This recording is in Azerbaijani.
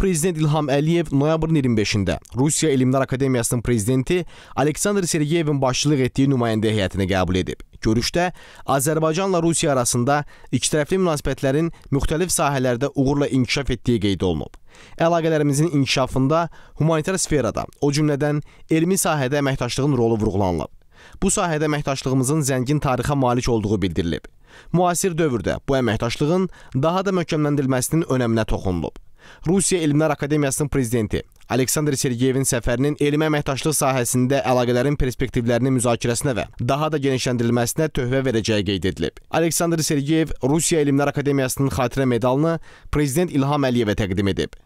Prezident İlham Əliyev noyabrın 25-də Rusiya Elmlər Akademiyasının prezidenti Aleksandr Sergeyevin başçılıq etdiyi nümayəndə heyətini qəbul edib. Görüşdə Azərbaycanla Rusiya arasında ikitərəfli münasibətlərin müxtəlif sahələrdə uğurla inkişaf etdiyi qeyd olunub. Əlaqələrimizin inkişafında humanitar sferada, o cümlədən elmi sahədə əməkdaşlığın rolu vurğulanılıb. Bu sahədə əməkdaşlığımızın zəngin tarixə malik olduğu bildirilib. Müasir dövrdə bu əməkdaşlığın daha da möhkəmləndirilməsinin önəminə toxunulub. Rusiya Elmlər Akademiyasının prezidenti Aleksandr Sergeyevin səfərinin elmi əməkdaşlıq sahəsində əlaqələrin perspektivlərinin müzakirəsinə və daha da genişləndirilməsinə töhfə verəcəyi qeyd edilib. Aleksandr Sergeyev Rusiya Elmlər Akademiyasının xatirə medalını prezident İlham Əliyevə təqdim edib.